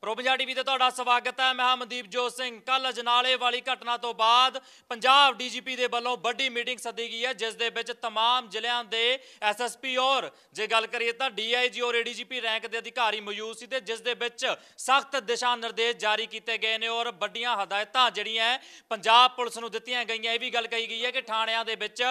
ਪ੍ਰੋਬਜਾ TV ਤੇ ਤੁਹਾਡਾ ਸਵਾਗਤ ਹੈ ਮੈਂ ਮਨਦੀਪ ਜੋਤ ਸਿੰਘ ਕੱਲ ਅਜਨਾਲੇ ਵਾਲੀ ਘਟਨਾ ਤੋਂ ਬਾਅਦ ਪੰਜਾਬ ਡੀਜੀਪੀ ਦੇ ਵੱਲੋਂ ਵੱਡੀ ਮੀਟਿੰਗ ਸੱਦੀ ਗਈ ਹੈ ਜਿਸ ਦੇ ਵਿੱਚ तमाम ਜ਼ਿਲ੍ਹਿਆਂ ਦੇ ਐਸਐਸਪੀ ਔਰ ਜੇ ਗੱਲ ਕਰੀਏ ਤਾਂ ਡੀਆਈਜੀ ਔਰ ਏਡੀਜੀਪੀ ਰੈਂਕ ਦੇ ਅਧਿਕਾਰੀ ਮੌਜੂਦ ਸੀ ਤੇ ਜਿਸ ਦੇ ਵਿੱਚ ਸਖਤ ਦਿਸ਼ਾ ਨਿਰਦੇਸ਼ ਜਾਰੀ ਕੀਤੇ ਗਏ ਨੇ ਔਰ ਵੱਡੀਆਂ ਹਦਾਇਤਾਂ ਜਿਹੜੀਆਂ ਪੰਜਾਬ ਪੁਲਿਸ ਨੂੰ ਦਿੱਤੀਆਂ ਗਈਆਂ ਇਹ ਵੀ ਗੱਲ ਕਹੀ ਗਈ ਹੈ ਕਿ ਥਾਣਿਆਂ ਦੇ ਵਿੱਚ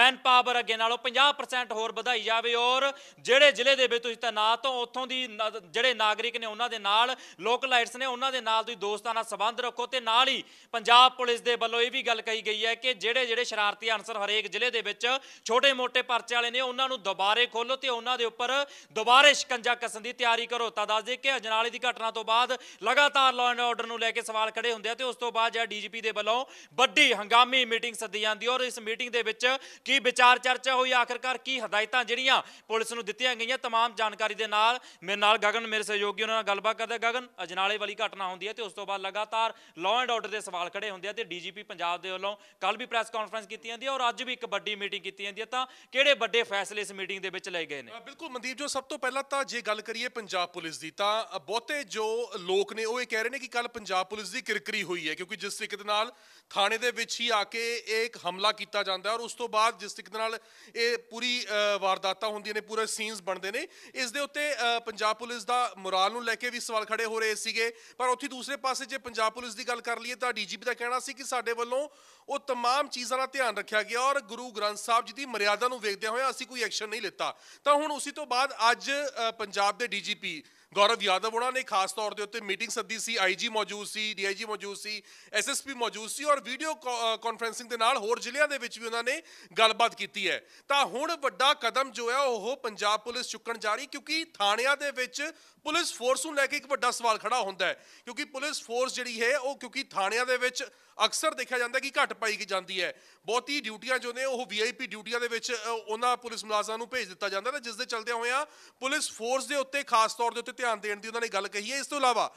ਮੈਨ ਪਾਵਰ ਅੱਗੇ ਨਾਲੋਂ 50% ਹੋਰ ਵਧਾਈ ਜਾਵੇ ਔਰ ਜਿਹੜੇ ਜ਼ਿਲ੍ਹੇ ਦੇ ਵਿੱਚ ਤੁਸੀਂ ਤੈਨਾਤ ਤੋਂ ਉੱਥੋਂ ਦੀ ਜਿਹੜੇ ਨਾਗਰਿਕ ਨੇ ਉਹਨਾਂ ਦੇ ਨਾਲ ਲੋਕ ਲਾਈਟਸ ਨੇ ਉਹਨਾਂ ਦੇ ਨਾਲ ਤੁਸੀਂ ਦੋਸਤਾਨਾ ਸਬੰਧ ਰੱਖੋ ਤੇ ਨਾਲ ਹੀ ਪੰਜਾਬ ਪੁਲਿਸ ਦੇ ਵੱਲੋਂ ਇਹ ਵੀ ਗੱਲ ਕਹੀ ਗਈ ਹੈ ਕਿ ਜਿਹੜੇ ਜਿਹੜੇ ਸ਼ਰਾਰਤੀ ਅਨਸਰ ਹਰੇਕ ਜ਼ਿਲ੍ਹੇ ਦੇ ਵਿੱਚ ਛੋਟੇ-ਮੋਟੇ ਪਰਚੇ ਵਾਲੇ ਨੇ ਉਹਨਾਂ ਨੂੰ ਦੁਬਾਰੇ ਖੋਲੋ ਤੇ ਉਹਨਾਂ ਦੇ ਉੱਪਰ ਦੁਬਾਰੇ ਸ਼ਿਕੰਜਾ ਕਸਣ ਦੀ ਤਿਆਰੀ ਕਰੋ ਤਾਂ ਦੱਸ ਦੇ ਕਿ ਅਜਨਾਲੇ ਦੀ ਘਟਨਾ ਤੋਂ ਬਾਅਦ ਲਗਾਤਾਰ ਲਾਅ ਐਂਡ ਆਰਡਰ ਨੂੰ ਲੈ ਕੇ ਸਵਾਲ ਖੜੇ ਹੁੰਦੇ ਆ ਤੇ ਉਸ ਤੋਂ ਬਾਅਦ ਜਿਹੜਾ ਡੀਜੀਪੀ ਦੇ ਵੱਲੋਂ ਵੱਡੀ ਹੰਗਾਮੀ ਮੀਟਿੰਗ ਸੱਦੀ ਜਾਂਦੀ ਔਰ ਇਸ ਮੀਟਿੰਗ ਦੇ ਵਿੱਚ ਕੀ ਵਿਚਾਰ ਚਰਚਾ ਹੋਈ ਆਖਰਕਾਰ ਕੀ ਹਦਾਇਤਾਂ ਜਿਹੜੀਆਂ ਪੁਲਿਸ ਨੂੰ ਦਿੱਤੀਆਂ ਗਈਆਂ ਤਮਾਮ ਜਾਣਕਾਰੀ ਦੇ ਨਾਲ ਮੇਰੇ ਨਾਲ ਗਗਨ ਮੇਰੇ ਸਹਿਯੋਗੀ ਉਹਨਾਂ ਨਾਲ ਗੱਲਬਾਤ ਕਰਦਾ ਗਗਨ ਲਗਨ ਅਜਨਾਲੇ ਵਾਲੀ ਘਟਨਾ ਹੁੰਦੀ ਹੈ ਤੇ ਉਸ ਤੋਂ ਬਾਅਦ ਲਗਾਤਾਰ ਲਾਅ ਐਂਡ ਆਰਡਰ ਦੇ ਸਵਾਲ ਖੜੇ ਹੁੰਦੇ ਆ ਤੇ ਡੀਜੀਪੀ ਪੰਜਾਬ ਦੇ ਵੱਲੋਂ ਕੱਲ ਵੀ ਪ੍ਰੈਸ ਕਾਨਫਰੰਸ ਕੀਤੀ ਜਾਂਦੀ ਹੈ ਔਰ ਅੱਜ ਵੀ ਇੱਕ ਵੱਡੀ ਮੀਟਿੰਗ ਕੀਤੀ ਜਾਂਦੀ ਹੈ ਤਾਂ ਕਿਹੜੇ ਵੱਡੇ ਫੈਸਲੇ ਇਸ ਮੀਟਿੰਗ ਦੇ ਵਿੱਚ ਲਏ ਗਏ ਨੇ ਬਿਲਕੁਲ ਮਨਦੀਪ ਜੋ ਸਭ ਤੋਂ ਪਹਿਲਾਂ ਤਾਂ ਜੇ ਗੱਲ ਕਰੀਏ ਪੰਜਾਬ ਪੁਲਿਸ ਦੀ ਤਾਂ ਬਹੁਤੇ ਜੋ ਲੋਕ ਨੇ ਉਹ ਇਹ ਕਹਿ ਰਹੇ ਨੇ ਕਿ ਕੱਲ ਪੰਜਾਬ ਪੁਲਿਸ ਦੀ ਕਿਰਕਰੀ ਹੋਈ ਹੈ ਕਿਉਂਕਿ ਜਿਸ ਤਰੀਕੇ ਦੇ ਨਾਲ ਥਾਣੇ ਦੇ ਵਿੱਚ ਹੀ ਆ ਕੇ ਇੱਕ ਹਮਲਾ ਕੀਤਾ ਜਾਂਦਾ ਔਰ ਉਸ ਤੋਂ ਬਾਅਦ ਜਿਸ ਤਰੀਕੇ ਦੇ ਨਾਲ ਇਹ ਪੂਰੀ ਵਾਰਦਾਤਾਂ ਹੁੰਦੀਆਂ ਨੇ ਪੂਰੇ ਸੀਨਸ ਬਣਦੇ ਨੇ ਇਸ ਦੇ ਉੱਤੇ ਪੰਜਾਬ ਪੁਲਿਸ ਦਾ ਮੋਰਲ ਨੂੰ ਲੈ ਕੇ ਵੀ ਸਵਾਲ ਖੜੇ ਹੋ ਰਹੇ ਸੀਗੇ ਪਰ ਉੱਥੇ ਦੂਸਰੇ ਪਾਸੇ ਜੇ ਪੰਜਾਬ ਪੁਲਿਸ ਦੀ ਗੱਲ ਕਰ ਲਈਏ ਤਾਂ ਡੀਜੀਪੀ ਦਾ ਕਹਿਣਾ ਸੀ ਕਿ ਸਾਡੇ ਵੱਲੋਂ ਉਹ तमाम ਚੀਜ਼ਾਂ ਦਾ ਧਿਆਨ ਰੱਖਿਆ ਗਿਆ ਔਰ ਗੁਰੂ ਗ੍ਰੰਥ ਸਾਹਿਬ ਜੀ ਦੀ ਮਰਿਆਦਾ ਨੂੰ ਵੇਖਦੇ ਹੋਏ ਅਸੀਂ ਕੋਈ ਐਕਸ਼ਨ ਨਹੀਂ ਲਿੱਤਾ ਤਾਂ ਹੁਣ ਉਸੇ ਤੋਂ ਬਾਅਦ ਅੱਜ ਪੰਜਾਬ ਦੇ ਡੀਜੀਪੀ ਗੌਰਵ ਯਾਦਵ ਉਹਨਾਂ ਨੇ ਖਾਸ ਤੌਰ ਦੇ ਉੱਤੇ ਮੀਟਿੰਗ ਸੱਦੀ ਸੀ ਆਈਜੀ ਮੌਜੂਦ ਸੀ ਡੀਆਈਜੀ ਮੌਜੂਦ ਸੀ ਐਸਐਸਪੀ ਮੌਜੂਦ ਸੀ ਔਰ ਵੀਡੀਓ ਕਾਨਫਰੈਂਸਿੰਗ ਦੇ ਨਾਲ ਹੋਰ ਜ਼ਿਲ੍ਹਿਆਂ ਦੇ ਵਿੱਚ ਵੀ ਉਹਨਾਂ ਨੇ ਗੱਲਬਾਤ ਕੀਤੀ ਹੈ ਤਾਂ ਹੁਣ ਵੱਡਾ ਕਦਮ ਜੋ ਹੈ ਉਹ ਪੰਜਾਬ ਪੁਲਿਸ ਚੁੱਕਣ ਜਾ ਰਹੀ ਕਿਉਂਕਿ ਥਾਣਿਆਂ ਦੇ ਵਿੱਚ ਪੁਲਿਸ ਫੋਰਸ ਨੂੰ ਲੈ ਕੇ ਇੱਕ ਵੱਡਾ ਸਵਾਲ ਖੜਾ ਹੁੰਦਾ ਹੈ ਕਿਉਂਕਿ ਪੁਲਿਸ ਫੋਰਸ ਜਿਹੜੀ ਹੈ ਉਹ ਕਿਉਂਕਿ ਥਾਣਿਆਂ ਦੇ ਵਿੱਚ ਅਕਸਰ ਦੇਖਿਆ ਜਾਂਦਾ ਕਿ ਘੱਟ ਪਾਈ ਜਾਂਦੀ ਹੈ ਬਹੁਤੀ ਡਿਊਟੀਆਂ ਜੋ ਨੇ ਉਹ ਵੀਆਈਪੀ ਡਿਊਟੀਆਂ ਦੇ ਵਿੱਚ ਉਹਨਾਂ ਪੁਲਿਸ ਮੁਲਾਜ਼ਮਾਂ ਨੂੰ ਭੇਜ ਦਿੱਤਾ ਜਾਂਦਾ ਹੈ ਜਿਸ ਦੇ ਚਲਦਿਆਂ ਹੋਇਆ ਪੁਲਿਸ ਫੋਰਸ ਦੇ ਉੱਤੇ ਖਾਸ ਤੌਰ ਦੇ ਉੱਤੇ ਧਿਆਨ ਦੇਣ ਦੀ ਉਹਨਾਂ ਨੇ ਗੱਲ ਕਹੀ ਹੈ ਇਸ ਤੋਂ ਇਲਾਵਾ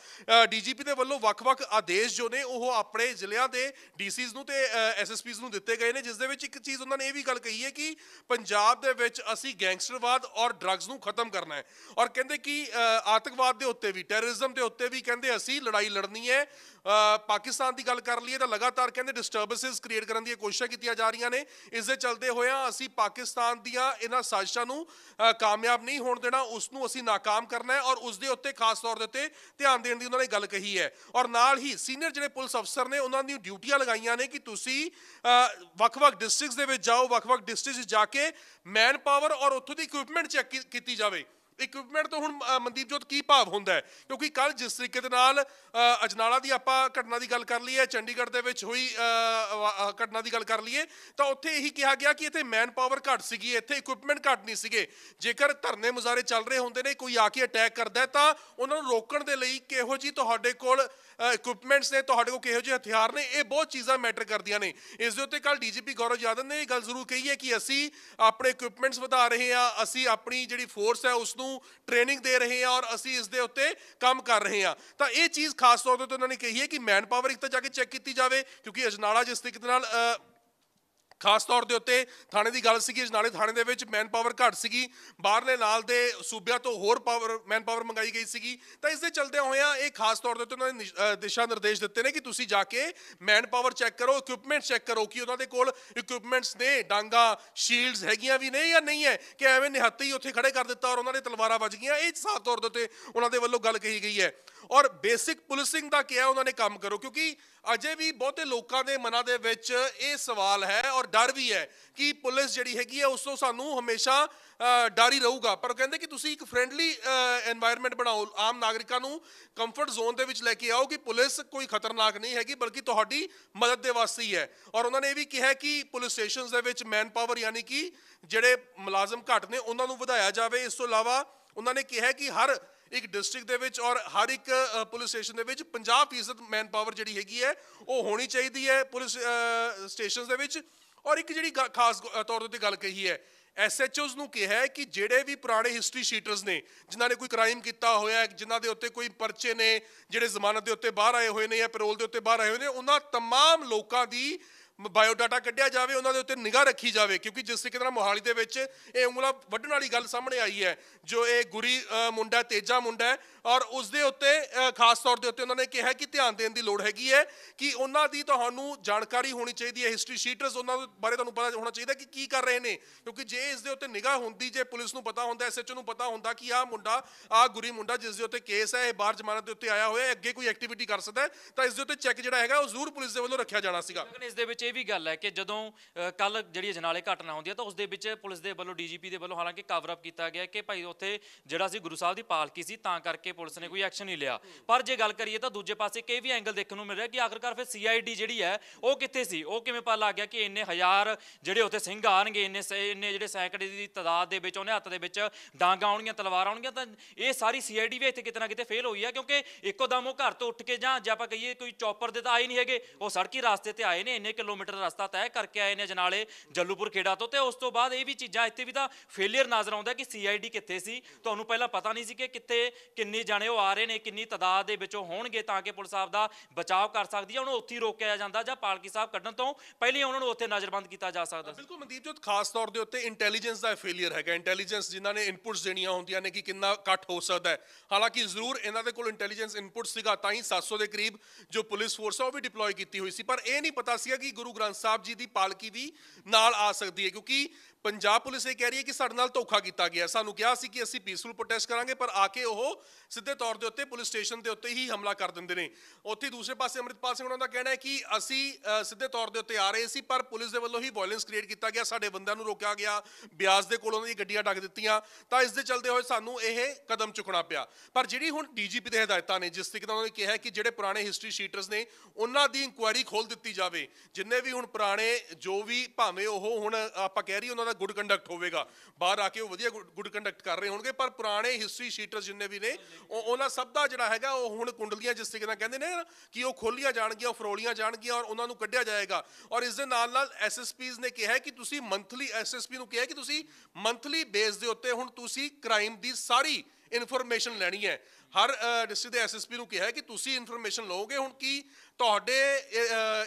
ਡੀਜੀਪੀ ਦੇ ਵੱਲੋਂ ਵੱਖ-ਵੱਖ ਆਦੇਸ਼ ਜੋ ਨੇ ਉਹ ਆਪਣੇ ਜ਼ਿਲ੍ਹਿਆਂ ਦੇ ਡੀਸੀਜ਼ ਨੂੰ ਤੇ ਐਸਐਸਪੀਜ਼ ਨੂੰ ਦਿੱਤੇ ਗਏ ਨੇ ਜਿਸ ਦੇ ਵਿੱਚ ਇੱਕ ਚੀਜ਼ ਉਹਨਾਂ ਨੇ ਇਹ ਵੀ ਗੱਲ ਕਹੀ ਹੈ ਕਿ ਪੰਜਾਬ ਦੇ ਵਿੱਚ ਅਸੀਂ ਗੈਂਗਸਟਰਵਾਦ ਔਰ ਡਰੱਗਸ ਨੂੰ ਖਤਮ ਕਰਨਾ ਹੈ ਔਰ ਕਹਿੰਦੇ ਕਿ ਆਤੰਕਵਾਦ ਦੇ ਉੱਤੇ ਵੀ ਟੈਰਰਿਜ਼ਮ ਦੇ ਉੱਤੇ ਵੀ ਕਹਿੰਦੇ ਅਸੀਂ ਲੜਾਈ ਲੜਨੀ ਹੈ ਪਾਕਿਸਤਾਨ ਦੀ ਗੱਲ ਕਰ ਲਈਏ ਤਾਂ ਲਗਾਤਾਰ ਕਹਿੰਦੇ ਡਿਸਟਰਬੈਂਸਸ ਕ੍ਰੀਏਟ ਕਰਨ ਦੀਆਂ ਕੋਸ਼ਿਸ਼ਾਂ ਕੀਤੀਆਂ ਜਾ ਰਹੀਆਂ ਨੇ ਇਸ ਦੇ ਚਲਦੇ ਹੋਇਆਂ ਅਸੀਂ ਪਾਕਿਸਤਾਨ ਦੀਆਂ ਇਹਨਾਂ ਸਾਜ਼ਿਸ਼ਾਂ ਨੂੰ ਕਾਮਯਾਬ ਨਹੀਂ ਹੋਣ ਦੇਣਾ ਉਸ ਨੂੰ ਅਸੀਂ ناکਾਮ ਕਰਨਾ ਹੈ ਔਰ ਉਸ ਦੇ ਉੱਤੇ ਖਾਸ ਤੌਰ ਦੇ ਉੱਤੇ ਧਿਆਨ ਦੇਣ ਦੀ ਉਹਨਾਂ ਨੇ ਗੱਲ ਕਹੀ ਹੈ ਔਰ ਨਾਲ ਹੀ ਸੀਨੀਅਰ ਜਿਹੜੇ ਪੁਲਿਸ ਅਫਸਰ ਨੇ ਉਹਨਾਂ ਦੀ ਡਿਊਟੀਆਂ ਲਗਾਈਆਂ ਨੇ ਕਿ ਤੁਸੀਂ ਵੱਖ-ਵੱਖ ਡਿਸਟ੍ਰਿਕਟਸ ਦੇ ਵਿੱਚ ਜਾਓ ਵੱਖ-ਵੱਖ ਡਿਸਟ੍ਰਿਕਟਸ ਜਾ ਕੇ ਮੈਨ ਪਾਵਰ ਔਰ ਉੱਥੋਂ ਦੀ ਇਕਵਿਪਮੈਂਟ ਚੈੱਕ ਕੀਤੀ ਜਾਵੇ ਇਕਵਿਪਮੈਂਟ ਤੋਂ ਹੁਣ ਜੋਤ ਕੀ ਭਾਵ ਹੁੰਦਾ ਹੈ ਕਿਉਂਕਿ ਕੱਲ ਜਿਸ ਤਰੀਕੇ ਦੇ ਨਾਲ ਅਜਨਾਲਾ ਦੀ ਆਪਾਂ ਘਟਨਾ ਦੀ ਗੱਲ ਕਰ ਲਈ ਹੈ ਚੰਡੀਗੜ੍ਹ ਦੇ ਵਿੱਚ ਹੋਈ ਘਟਨਾ ਦੀ ਗੱਲ ਕਰ ਲਈਏ ਤਾਂ ਉੱਥੇ ਇਹੀ ਕਿਹਾ ਗਿਆ ਕਿ ਇੱਥੇ ਮੈਨ ਪਾਵਰ ਘੱਟ ਸੀਗੀ ਇੱਥੇ ਇਕਵਿਪਮੈਂਟ ਘੱਟ ਨਹੀਂ ਸੀਗੇ ਜੇਕਰ ਧਰਨੇ ਮੁਜ਼ਾਰੇ ਚੱਲ ਰਹੇ ਹੁੰਦੇ ਨੇ ਕੋਈ ਆ ਕੇ ਅਟੈਕ ਕਰਦਾ ਤਾਂ ਉਹਨਾਂ ਨੂੰ ਰੋਕਣ ਦੇ ਲਈ ਕਿਹੋ ਜੀ ਤੁਹਾਡੇ ਕੋਲ ਇਕਵਿਪਮੈਂਟਸ ਨੇ ਤੁਹਾਡੇ ਕੋਲ ਕਿਹੋ ਜਿਹੇ ਹਥਿਆਰ ਨੇ ਇਹ ਬਹੁਤ ਚੀਜ਼ਾਂ ਮੈਟਰ ਕਰਦੀਆਂ ਨੇ ਇਸ ਦੇ ਉੱਤੇ ਕੱਲ ਡੀਜੀਪੀ ਗੌਰਵ ਜਾਦਨ ਨੇ ਇਹ ਗੱਲ ਜ਼ਰੂਰ ਕਹੀ ਹੈ ਕਿ ਅਸੀਂ ਆਪਣੇ ਇਕਵਿਪਮੈਂਟਸ ਵਧਾ ਰਹੇ ਆ ਅਸੀਂ ਆਪਣੀ ਜਿਹੜੀ ਫੋਰਸ ਹੈ ਉਸ ਨੂੰ ਨੂੰ ਟ੍ਰੇਨਿੰਗ ਦੇ ਰਹੇ ਹਾਂ ਔਰ ਅਸੀਂ ਇਸ ਦੇ ਉੱਤੇ ਕੰਮ ਕਰ ਰਹੇ ਹਾਂ ਤਾਂ ਇਹ ਚੀਜ਼ ਖਾਸ ਤੌਰ ਤੇ ਉਹਨਾਂ ਨੇ ਕਹੀ ਹੈ ਕਿ ਮੈਨ ਪਾਵਰ ਇੱਕ ਤਾਂ ਜਾ ਕੇ ਚੈੱਕ ਕੀਤੀ ਜਾਵੇ ਕਿਉਂਕਿ ਅਜਨਾਲਾ ਜਿਸ ਤਰੀਕੇ ਨਾਲ ਖਾਸ ਤੌਰ ਦੇ ਉੱਤੇ ਥਾਣੇ ਦੀ ਗੱਲ ਸੀਗੀ ਨਾਲੇ ਥਾਣੇ ਦੇ ਵਿੱਚ ਮੈਨ ਪਾਵਰ ਘੱਟ ਸੀਗੀ ਬਾਹਰਲੇ ਨਾਲ ਦੇ ਸੂਬਿਆਂ ਤੋਂ ਹੋਰ ਪਾਵਰ ਮੈਨ ਪਾਵਰ ਮੰਗਾਈ ਗਈ ਸੀਗੀ ਤਾਂ ਇਸ ਦੇ ਚਲਦਿਆਂ ਹੋਇਆ ਇਹ ਖਾਸ ਤੌਰ ਦੇ ਉੱਤੇ ਉਹਨਾਂ ਨੇ ਦਿਸ਼ਾ ਨਿਰਦੇਸ਼ ਦਿੱਤੇ ਨੇ ਕਿ ਤੁਸੀਂ ਜਾ ਕੇ ਮੈਨ ਪਾਵਰ ਚੈੱਕ ਕਰੋ ਇਕਵਿਪਮੈਂਟ ਚੈੱਕ ਕਰੋ ਕਿ ਉਹਨਾਂ ਦੇ ਕੋਲ ਇਕਵਿਪਮੈਂਟਸ ਨੇ ਡਾਂਗਾ ਸ਼ੀਲਡਸ ਹੈਗੀਆਂ ਵੀ ਨਹੀਂ ਜਾਂ ਨਹੀਂ ਹੈ ਕਿ ਐਵੇਂ ਨਿਹੱਤੇ ਹੀ ਉੱਥੇ ਖੜੇ ਕਰ ਦਿੱਤਾ ਔਰ ਉਹਨਾਂ ਦੇ ਤਲਵਾਰਾਂ ਵੱਜ ਗਈਆਂ ਇਹ ਸਾਫ ਤੌਰ ਦੇ ਉੱਤੇ ਉਹਨਾਂ ਦੇ ਵੱਲੋਂ ਗੱਲ ਕਹੀ ਗਈ ਹੈ ਔਰ ਬੇਸਿਕ ਪੁਲਿਸਿੰਗ ਦਾ ਕਿਹਾ ਉਹਨਾਂ ਨੇ ਕੰਮ ਕਰੋ ਕਿਉਂਕਿ ਅਜੇ ਵੀ ਬਹੁਤੇ ਲੋਕਾਂ ਦੇ ਮਨਾਂ ਦੇ ਵਿੱਚ ਇਹ ਸਵਾਲ ਹੈ ਔਰ ਡਰ ਵੀ ਹੈ ਕਿ ਪੁਲਿਸ ਜਿਹੜੀ ਹੈਗੀ ਹੈ ਉਸ ਤੋਂ ਸਾਨੂੰ ਹਮੇਸ਼ਾ ਡਰ ਹੀ ਰਹੂਗਾ ਪਰ ਕਹਿੰਦੇ ਕਿ ਤੁਸੀਂ ਇੱਕ ਫ੍ਰੈਂਡਲੀ এনवायरमेंट ਬਣਾਓ ਆਮ ਨਾਗਰਿਕਾਂ ਨੂੰ ਕੰਫਰਟ ਜ਼ੋਨ ਦੇ ਵਿੱਚ ਲੈ ਕੇ ਆਓ ਕਿ ਪੁਲਿਸ ਕੋਈ ਖਤਰਨਾਕ ਨਹੀਂ ਹੈਗੀ ਬਲਕਿ ਤੁਹਾਡੀ ਮਦਦ ਦੇ ਵਾਸਤੇ ਹੀ ਹੈ ਔਰ ਉਹਨਾਂ ਨੇ ਇਹ ਵੀ ਕਿਹਾ ਕਿ ਪੁਲਿਸ ਸਟੇਸ਼ਨਸ ਦੇ ਵਿੱਚ ਮੈਨ ਪਾਵਰ ਯਾਨੀ ਕਿ ਜਿਹੜੇ ਮੁਲਾਜ਼ਮ ਘਟ ਨੇ ਉਹਨਾਂ ਨੂੰ ਵਧਾਇਆ ਜਾਵੇ ਇਸ ਤੋਂ ਇਲਾਵਾ ਉਹਨਾਂ ਨੇ ਕਿਹਾ ਕਿ ਹਰ ਇੱਕ ਡਿਸਟ੍ਰਿਕਟ ਦੇ ਵਿੱਚ ਔਰ ਹਰ ਇੱਕ ਪੁਲਿਸ ਸਟੇਸ਼ਨ ਦੇ ਵਿੱਚ 50% ਮੈਨ ਪਾਵਰ ਜਿਹੜੀ ਹੈਗੀ ਹੈ ਉਹ ਹੋਣੀ ਚਾਹੀਦੀ ਹੈ ਪੁਲਿਸ ਸਟੇਸ਼ਨਸ ਦੇ ਵਿੱਚ ਔਰ ਇੱਕ ਜਿਹੜੀ ਖਾਸ ਤੌਰ ਤੇ ਗੱਲ ਕਹੀ ਹੈ ਐਸਐਚਓਜ਼ ਨੂੰ ਕਿਹਾ ਹੈ ਕਿ ਜਿਹੜੇ ਵੀ ਪੁਰਾਣੇ ਹਿਸਟਰੀ ਸ਼ੀਟਰਸ ਨੇ ਜਿਨ੍ਹਾਂ ਨੇ ਕੋਈ ਕ੍ਰਾਈਮ ਕੀਤਾ ਹੋਇਆ ਹੈ ਜਿਨ੍ਹਾਂ ਦੇ ਉੱਤੇ ਕੋਈ ਪਰਚੇ ਨੇ ਜਿਹੜੇ ਜ਼ਮਾਨਤ ਦੇ ਉੱਤੇ ਬਾਹਰ ਆਏ ਹੋਏ ਨੇ ਜਾਂ ਪੈਰੋਲ ਦੇ ਉੱਤੇ ਬਾਹਰ ਆਏ ਹੋਏ ਨੇ ਉਹਨਾਂ ਤਮਾਮ ਲੋਕਾਂ ਦੀ ਬਾਇਓਡਾਟਾ ਕੱਢਿਆ ਜਾਵੇ ਉਹਨਾਂ ਦੇ ਉੱਤੇ ਨਿਗਾਹ ਰੱਖੀ ਜਾਵੇ ਕਿਉਂਕਿ ਜਿਸ ਤਰੀਕੇ ਨਾਲ ਮੋਹਾਲੀ ਦੇ ਵਿੱਚ ਇਹ ਉਂਗਲਾ ਵੱਢਣ ਵਾਲੀ ਗੱਲ ਸਾਹਮਣੇ ਆਈ ਹੈ ਜੋ ਇਹ ਗੁਰੀ ਮੁੰਡਾ ਤੇਜਾ ਮੁੰਡਾ ਔਰ ਉਸ ਦੇ ਉੱਤੇ ਖਾਸ ਤੌਰ ਦੇ ਉੱਤੇ ਉਹਨਾਂ ਨੇ ਕਿਹਾ ਕਿ ਧਿਆਨ ਦੇਣ ਦੀ ਲੋੜ ਹੈਗੀ ਹੈ ਕਿ ਉਹਨਾਂ ਦੀ ਤੁਹਾਨੂੰ ਜਾਣਕਾਰੀ ਹੋਣੀ ਚਾਹੀਦੀ ਹੈ ਹਿਸਟਰੀ ਸ਼ੀਟਰਸ ਉਹਨਾਂ ਬਾਰੇ ਤੁਹਾਨੂੰ ਪਤਾ ਹੋਣਾ ਚਾਹੀਦਾ ਕਿ ਕੀ ਕਰ ਰਹੇ ਨੇ ਕਿਉਂਕਿ ਜੇ ਇਸ ਦੇ ਉੱਤੇ ਨਿਗਾਹ ਹੁੰਦੀ ਜੇ ਪੁਲਿਸ ਨੂੰ ਪਤਾ ਹੁੰਦਾ ਐਸਐਚਓ ਨੂੰ ਪਤਾ ਹੁੰਦਾ ਕਿ ਆਹ ਮੁੰਡਾ ਆਹ ਗੁਰੀ ਮੁੰਡਾ ਜਿਸ ਦੇ ਉੱਤੇ ਕੇਸ ਹੈ ਇਹ ਬਾਹਰ ਜ਼ਮਾਨਤ ਦੇ ਉੱਤੇ ਆਇਆ ਹੋਇਆ ਹੈ ਅੱਗੇ ਕੋਈ ਐਕਟੀਵਿਟੀ ਕਰ ਸਕਦਾ ਹੈ ਤਾਂ ਇਸ ਦੇ ਉੱਤੇ ਚੈੱਕ ਜਿਹੜਾ ਹੈਗਾ ਉਹ ਜ਼ਰੂਰ ਪੁਲਿਸ ਦੇ ਵੱਲੋਂ ਰੱਖਿਆ ਜਾਣਾ ਸੀਗਾ ਲੇਕਿਨ ਇਸ ਦੇ ਵਿੱਚ ਇਹ ਵੀ ਗੱਲ ਹੈ ਕਿ ਜਦੋਂ ਕੱਲ ਜਿਹੜੀ ਜਨਾਲੇ ਘਟਨਾ ਹੁੰਦੀ ਹੈ ਤਾਂ ਉਸ ਦੇ ਵਿੱਚ ਪੁਲਿਸ ਦੇ ਵੱਲੋਂ ਡੀਜੀਪੀ ਦੇ ਵੱਲੋਂ ਹਾਲਾਂਕਿ ਕਵਰ ਅਪ ਕੀਤਾ ਗਿਆ ਕਿ ਭਾਈ ਉੱਥੇ ਜਿਹੜਾ ਸੀ ਗੁਰੂ ਸਾਹਿਬ ਦੀ ਪਾਲਕੀ ਸੀ ਤਾਂ ਕਰਕੇ ਕਰਕੇ ਪੁਲਿਸ ਨੇ ਕੋਈ ਐਕਸ਼ਨ ਨਹੀਂ ਲਿਆ ਪਰ ਜੇ ਗੱਲ ਕਰੀਏ ਤਾਂ ਦੂਜੇ ਪਾਸੇ ਕਈ ਵੀ ਐਂਗਲ ਦੇਖਣ ਨੂੰ ਮਿਲ ਰਿਹਾ ਕਿ ਆਖਰਕਾਰ ਫਿਰ ਸੀਆਈਡੀ ਜਿਹੜੀ ਹੈ ਉਹ ਕਿੱਥੇ ਸੀ ਉਹ ਕਿਵੇਂ ਪਤਾ ਲੱਗ ਗਿਆ ਕਿ ਇੰਨੇ ਹਜ਼ਾਰ ਜਿਹੜੇ ਉੱਥੇ ਸਿੰਘ ਆਣਗੇ ਇੰਨੇ ਇੰਨੇ ਜਿਹੜੇ ਸੈਂਕੜੇ ਦੀ ਤਦਾਦ ਦੇ ਵਿੱਚ ਉਹਨੇ ਹੱਥ ਦੇ ਵਿੱਚ ਡਾਂਗਾ ਆਉਣਗੀਆਂ ਤਲਵਾਰਾਂ ਆਉਣਗੀਆਂ ਤਾਂ ਇਹ ਸਾਰੀ ਸੀਆਈਡੀ ਵੀ ਇੱਥੇ ਕਿਤੇ ਨਾ ਕਿਤੇ ਫੇਲ ਹੋਈ ਹੈ ਕਿਉਂਕਿ ਇੱਕੋ ਦਮ ਉਹ ਘਰ ਤੋਂ ਉੱਠ ਕੇ ਜਾਂ ਜੇ ਆਪਾਂ ਕਹੀਏ ਕੋਈ ਚੌਪਰ ਦੇ ਤਾਂ ਆਏ ਨਹੀਂ ਹੈਗੇ ਉਹ ਸੜਕੀ ਰਾਸਤੇ ਤੇ ਆਏ ਨੇ ਇੰਨੇ ਕਿਲੋਮੀਟਰ ਰਸਤਾ ਤੈਅ ਕਰਕੇ ਆਏ ਨੇ ਜਨਾਲੇ ਜੱਲੂਪੁਰ ਖੇੜਾ ਤੋਂ ਤੇ ਉਸ ਤੋਂ ਬਾਅਦ ਇਹ ਵੀ ਚੀਜ਼ਾਂ ਇੱਥੇ ਵੀ ਤਾਂ ਫੇਲਿਅਰ ਨਜ਼ਰ ਆਉਂਦਾ ਕਿ ਸੀਆਈਡੀ ਕਿੱਥੇ ਸੀ ਤੁਹਾਨੂੰ ਪਹਿਲਾਂ ਪਤਾ ਨਹੀਂ ਸੀ ਕਿ ਕਿੱਥੇ ਕਿੰਨੀ ਇਹ ਜਾਣੇ ਉਹ ਆ ਰਹੇ ਨੇ ਕਿੰਨੀ ਤਦਾਦ ਦੇ ਵਿੱਚੋਂ ਹੋਣਗੇ ਤਾਂ ਕਿ ਪੁਲਿਸ ਆਪ ਦਾ ਬਚਾਅ ਕਰ ਸਕਦੀ ਹੈ ਉਹਨੂੰ ਉੱਥੇ ਰੋਕਿਆ ਜਾਂਦਾ ਜਾਂ ਪਾਲਕੀ ਸਾਹਿਬ ਕੱਢਣ ਤੋਂ ਪਹਿਲੇ ਉਹਨਾਂ ਨੂੰ ਉੱਥੇ ਨਜ਼ਰਬੰਦ ਕੀਤਾ ਜਾ ਸਕਦਾ ਬਿਲਕੁਲ ਮਨਦੀਪ ਜੋ ਖਾਸ ਤੌਰ ਦੇ ਉੱਤੇ ਇੰਟੈਲੀਜੈਂਸ ਦਾ ਫੇਲਿਅਰ ਹੈਗਾ ਇੰਟੈਲੀਜੈਂਸ ਜਿਨ੍ਹਾਂ ਨੇ ਇਨਪੁਟਸ ਦੇਣੀਆਂ ਹੁੰਦੀਆਂ ਨੇ ਕਿ ਕਿੰਨਾ ਇਕੱਠ ਹੋ ਸਕਦਾ ਹੈ ਹਾਲਾਂਕਿ ਜ਼ਰੂਰ ਇਹਨਾਂ ਦੇ ਕੋਲ ਇੰਟੈਲੀਜੈਂਸ ਇਨਪੁਟ ਸੀਗਾ ਤਾਂ ਹੀ 700 ਦੇ ਕਰੀਬ ਜੋ ਪੁਲਿਸ ਫੋਰਸ ਹੈ ਉਹ ਵੀ ਡਿਪਲੋਏ ਕੀਤੀ ਹੋਈ ਸੀ ਪਰ ਇਹ ਨਹੀਂ ਪਤਾ ਸੀਗਾ ਕਿ ਗੁਰੂ ਗ੍ਰੰਥ ਸਾਹਿਬ ਜੀ ਦੀ ਪਾਲਕੀ ਵੀ ਨਾਲ ਆ ਸਕਦੀ ਹੈ ਕਿਉਂਕਿ ਪੰਜਾਬ ਪੁਲਿਸ ਇਹ ਕਹਿ ਰਹੀ ਹੈ ਕਿ ਸਾਡੇ ਨਾਲ ਧੋਖਾ ਕੀਤਾ ਗਿਆ ਸਾਨੂੰ ਕਿਹਾ ਸੀ ਕਿ ਅਸੀਂ ਪੀਸਫੁਲ ਪ੍ਰੋਟੈਸਟ ਕਰਾਂਗੇ ਪਰ ਆ ਕੇ ਉਹ ਸਿੱਧੇ ਤੌਰ ਦੇ ਉੱਤੇ ਪੁਲਿਸ ਸਟੇਸ਼ਨ ਦੇ ਉੱਤੇ ਹੀ ਹਮਲਾ ਕਰ ਦਿੰਦੇ ਨੇ ਉੱਥੇ ਦੂਸਰੇ ਪਾਸੇ ਅਮਰਿਤਪਾਲ ਸਿੰਘ ਉਹਨਾਂ ਦਾ ਕਹਿਣਾ ਹੈ ਕਿ ਅਸੀਂ ਸਿੱਧੇ ਤੌਰ ਦੇ ਉੱਤੇ ਆ ਰਹੇ ਸੀ ਪਰ ਪੁਲਿਸ ਦੇ ਵੱਲੋਂ ਹੀ ਵਾਇਲੈਂਸ ਕ੍ਰੀਏਟ ਕੀਤਾ ਗਿਆ ਸਾਡੇ ਬੰਦਿਆਂ ਨੂੰ ਰੋਕਿਆ ਗਿਆ ਬਿਆਸ ਦੇ ਕੋਲ ਉਹਨਾਂ ਦੀਆਂ ਗੱਡੀਆਂ ਡੱਕ ਦਿੱਤੀਆਂ ਤਾਂ ਇਸ ਦੇ ਚੱਲਦੇ ਹੋਏ ਸਾਨੂੰ ਇਹ ਕਦਮ ਚੁੱਕਣਾ ਪਿਆ ਪਰ ਜਿਹੜੀ ਹੁਣ ਡੀਜੀਪੀ ਦੇ ਹਦਾਇਤਾਂ ਨੇ ਜਿਸ ਤਰੀਕੇ ਨਾਲ ਉਹਨਾਂ ਨੇ ਕਿਹਾ ਕਿ ਜਿਹੜੇ ਪੁਰਾਣੇ ਹਿਸਟਰੀ ਸ਼ੀਟਰਸ ਨੇ ਉਹਨਾਂ ਦੀ ਇਨਕੁਆਇਰੀ ਖੋਲ ਦਿੱਤੀ ਜਾਵੇ ਜਿੰਨੇ ਵੀ ਹੁਣ ਪੁਰਾਣੇ ਜੋ ਵੀ ਭਾਵੇਂ ਉਹ ਹੁਣ ਆਪਾਂ ਕਹਿ ਰਹੀ ਉਹਨਾਂ ਦਾ ਗੁੱਡ ਕੰਡਕਟ ਹੋਵੇਗਾ ਬਾਹਰ ਆ ਕੇ ਉਹ ਵਧੀਆ ਗੁੱਡ ਕੰਡਕਟ ਕਰ ਰਹੇ ਹੋਣਗੇ ਪਰ ਪੁਰਾਣੇ ਹਿਸਟਰੀ ਸ਼ੀਟਰਸ ਜਿੰਨੇ ਵੀ ਨੇ ਉਹ ਉਹਨਾਂ ਸਭ ਦਾ ਜਿਹੜਾ ਹੈਗਾ ਉਹ ਹੁਣ ਕੁੰਡਲੀਆਂ ਜਿਸ ਤਰੀਕੇ ਨਾਲ ਕਹਿੰਦੇ ਨੇ ਕਿ ਉਹ ਖੋਲੀਆਂ ਜਾਣਗੀਆਂ ਉਹ ਫਰੋਲੀਆਂ ਜਾਣਗੀਆਂ ਔਰ ਉਹਨਾਂ ਨੂੰ ਕੱਢਿਆ ਜਾਏਗਾ ਔਰ ਇਸ ਦੇ ਨਾਲ ਨਾਲ ਐਸਐਸਪੀਜ਼ ਨੇ ਕਿਹਾ ਕਿ ਤੁਸੀਂ ਮੰਥਲੀ ਐਸਐਸਪੀ ਨੂੰ ਕਿਹਾ ਕਿ ਤੁਸੀਂ ਮੰਥਲੀ ਬੇਸ ਦੇ ਉੱਤੇ ਹੁਣ ਤੁਸੀਂ ਕ੍ਰਾਈਮ ਦੀ ਸਾਰੀ ਇਨਫੋਰਮੇਸ਼ਨ ਲੈਣੀ ਹੈ ਹਰ ਡਿਸਟ੍ਰਿਕਟ ਦੇ ਐਸਐਸਪੀ ਨੂੰ ਕਿਹਾ ਕਿ ਤੁਸੀਂ ਇਨਫੋਰਮੇਸ਼ਨ ਲਓਗੇ ਹੁਣ ਕੀ ਤੁਹਾਡੇ